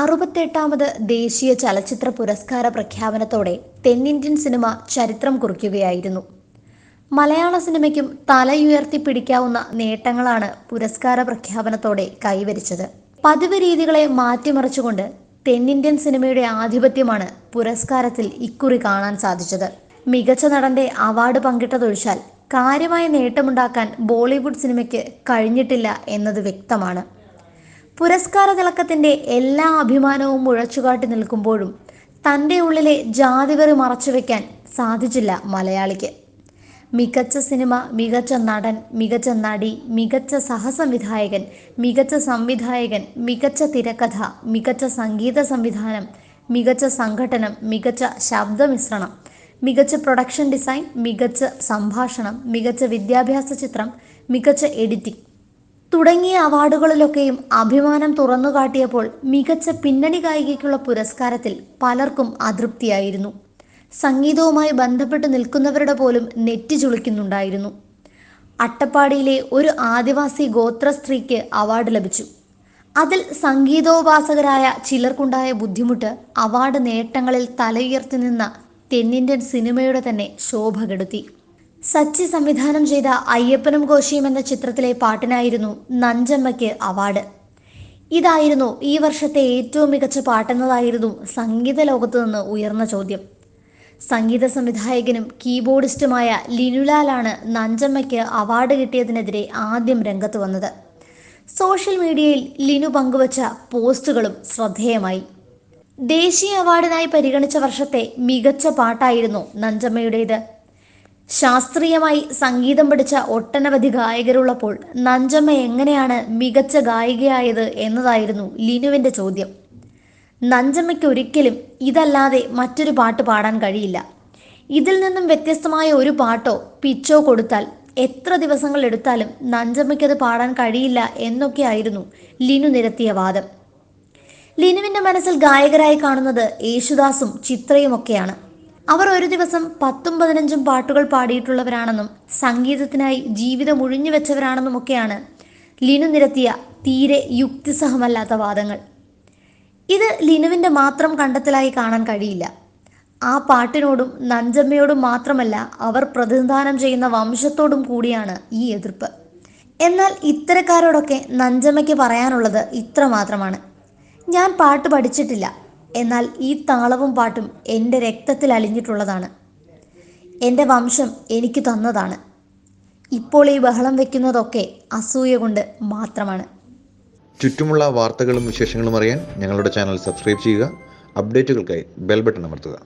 അറുപത്തെട്ടാമത് ദേശീയ ചലച്ചിത്ര പുരസ്കാര പ്രഖ്യാപനത്തോടെ തെന്നിന്ത്യൻ സിനിമ ചരിത്രം കുറിക്കുകയായിരുന്നു മലയാള സിനിമയ്ക്കും തലയുയർത്തി പിടിക്കാവുന്ന നേട്ടങ്ങളാണ് പുരസ്കാര പ്രഖ്യാപനത്തോടെ കൈവരിച്ചത് പതിവ് രീതികളെ മാറ്റിമറിച്ചുകൊണ്ട് തെന്നിന്ത്യൻ സിനിമയുടെ ആധിപത്യമാണ് പുരസ്കാരത്തിൽ ഇക്കുറി കാണാൻ സാധിച്ചത് മികച്ച നടന്റെ അവാർഡ് പങ്കിട്ടതൊഴിച്ചാൽ കാര്യമായ നേട്ടമുണ്ടാക്കാൻ ബോളിവുഡ് സിനിമയ്ക്ക് കഴിഞ്ഞിട്ടില്ല എന്നത് വ്യക്തമാണ് പുരസ്കാര തിളക്കത്തിൻ്റെ എല്ലാ അഭിമാനവും മുഴച്ചുകാട്ടി നിൽക്കുമ്പോഴും തൻ്റെ ഉള്ളിലെ ജാതിവെറി മറച്ചുവെക്കാൻ സാധിച്ചില്ല മലയാളിക്ക് മികച്ച സിനിമ മികച്ച നടൻ മികച്ച നടി മികച്ച സഹസംവിധായകൻ മികച്ച സംവിധായകൻ മികച്ച തിരക്കഥ മികച്ച സംഗീത സംവിധാനം മികച്ച സംഘടനം മികച്ച ശബ്ദമിശ്രണം മികച്ച പ്രൊഡക്ഷൻ ഡിസൈൻ മികച്ച സംഭാഷണം മികച്ച വിദ്യാഭ്യാസ ചിത്രം മികച്ച എഡിറ്റിംഗ് തുടങ്ങിയ അവാർഡുകളിലൊക്കെയും അഭിമാനം തുറന്നു കാട്ടിയപ്പോൾ മികച്ച പിന്നണി ഗായികയ്ക്കുള്ള പുരസ്കാരത്തിൽ പലർക്കും അതൃപ്തിയായിരുന്നു സംഗീതവുമായി ബന്ധപ്പെട്ട് നിൽക്കുന്നവരുടെ പോലും നെറ്റി ചുളിക്കുന്നുണ്ടായിരുന്നു അട്ടപ്പാടിയിലെ ഒരു ആദിവാസി ഗോത്ര സ്ത്രീക്ക് അവാർഡ് ലഭിച്ചു അതിൽ സംഗീതോപാസകരായ ചിലർക്കുണ്ടായ ബുദ്ധിമുട്ട് അവാർഡ് നേട്ടങ്ങളിൽ തലയുയർത്തി നിന്ന തെന്നിന്ത്യൻ സിനിമയുടെ തന്നെ ശോഭ കെടുത്തി സച്ചി സംവിധാനം ചെയ്ത അയ്യപ്പനും കോശിയും എന്ന ചിത്രത്തിലെ പാട്ടിനായിരുന്നു നഞ്ചമ്മയ്ക്ക് അവാർഡ് ഇതായിരുന്നു ഈ വർഷത്തെ ഏറ്റവും മികച്ച പാട്ടെന്നതായിരുന്നു സംഗീത ലോകത്തു നിന്ന് ഉയർന്ന ചോദ്യം സംഗീത സംവിധായകനും കീബോർഡിസ്റ്റുമായ ലിനുലാലാണ് നഞ്ചമ്മയ്ക്ക് അവാർഡ് കിട്ടിയതിനെതിരെ ആദ്യം രംഗത്ത് വന്നത് സോഷ്യൽ മീഡിയയിൽ ലിനു പങ്കുവച്ച പോസ്റ്റുകളും ശ്രദ്ധേയമായി ദേശീയ അവാർഡിനായി പരിഗണിച്ച വർഷത്തെ മികച്ച പാട്ടായിരുന്നു നഞ്ചമ്മയുടേത് ശാസ്ത്രീയമായി സംഗീതം പഠിച്ച ഒട്ടനവധി ഗായകരുള്ളപ്പോൾ നഞ്ചമ്മ എങ്ങനെയാണ് മികച്ച ഗായികയായത് എന്നതായിരുന്നു ലിനുവിൻ്റെ ചോദ്യം നഞ്ചമ്മയ്ക്ക് ഒരിക്കലും ഇതല്ലാതെ മറ്റൊരു പാട്ട് പാടാൻ കഴിയില്ല ഇതിൽ നിന്നും വ്യത്യസ്തമായ ഒരു പാട്ടോ പിച്ചോ കൊടുത്താൽ എത്ര ദിവസങ്ങൾ എടുത്താലും നഞ്ചമ്മയ്ക്കത് പാടാൻ കഴിയില്ല എന്നൊക്കെയായിരുന്നു ലിനു നിരത്തിയ വാദം ലിനുവിൻ്റെ മനസ്സിൽ ഗായകരായി കാണുന്നത് യേശുദാസും ചിത്രയുമൊക്കെയാണ് അവർ ഒരു ദിവസം പത്തും പതിനഞ്ചും പാട്ടുകൾ പാടിയിട്ടുള്ളവരാണെന്നും സംഗീതത്തിനായി ജീവിതം ഒഴിഞ്ഞു വെച്ചവരാണെന്നും ഒക്കെയാണ് ലിനു നിരത്തിയ തീരെ യുക്തിസഹമല്ലാത്ത വാദങ്ങൾ ഇത് ലിനുവിൻ്റെ മാത്രം കണ്ടെത്തലായി കാണാൻ കഴിയില്ല ആ പാട്ടിനോടും നഞ്ചമ്മയോടും മാത്രമല്ല അവർ പ്രതിനിധാനം ചെയ്യുന്ന വംശത്തോടും കൂടിയാണ് ഈ എതിർപ്പ് എന്നാൽ ഇത്തരക്കാരോടൊക്കെ നഞ്ചമ്മയ്ക്ക് പറയാനുള്ളത് ഇത്ര മാത്രമാണ് ഞാൻ പാട്ട് പഠിച്ചിട്ടില്ല എന്നാൽ ഈ താളവും പാട്ടും എൻ്റെ രക്തത്തിൽ അലിഞ്ഞിട്ടുള്ളതാണ് എൻ്റെ വംശം എനിക്ക് തന്നതാണ് ഇപ്പോൾ ഈ ബഹളം വെക്കുന്നതൊക്കെ അസൂയ കൊണ്ട് മാത്രമാണ് ചുറ്റുമുള്ള വാർത്തകളും വിശേഷങ്ങളും അറിയാൻ ഞങ്ങളുടെ ചാനൽ സബ്സ്ക്രൈബ് ചെയ്യുക അപ്ഡേറ്റുകൾക്കായി ബെൽ ബട്ടൺ അമർത്തുക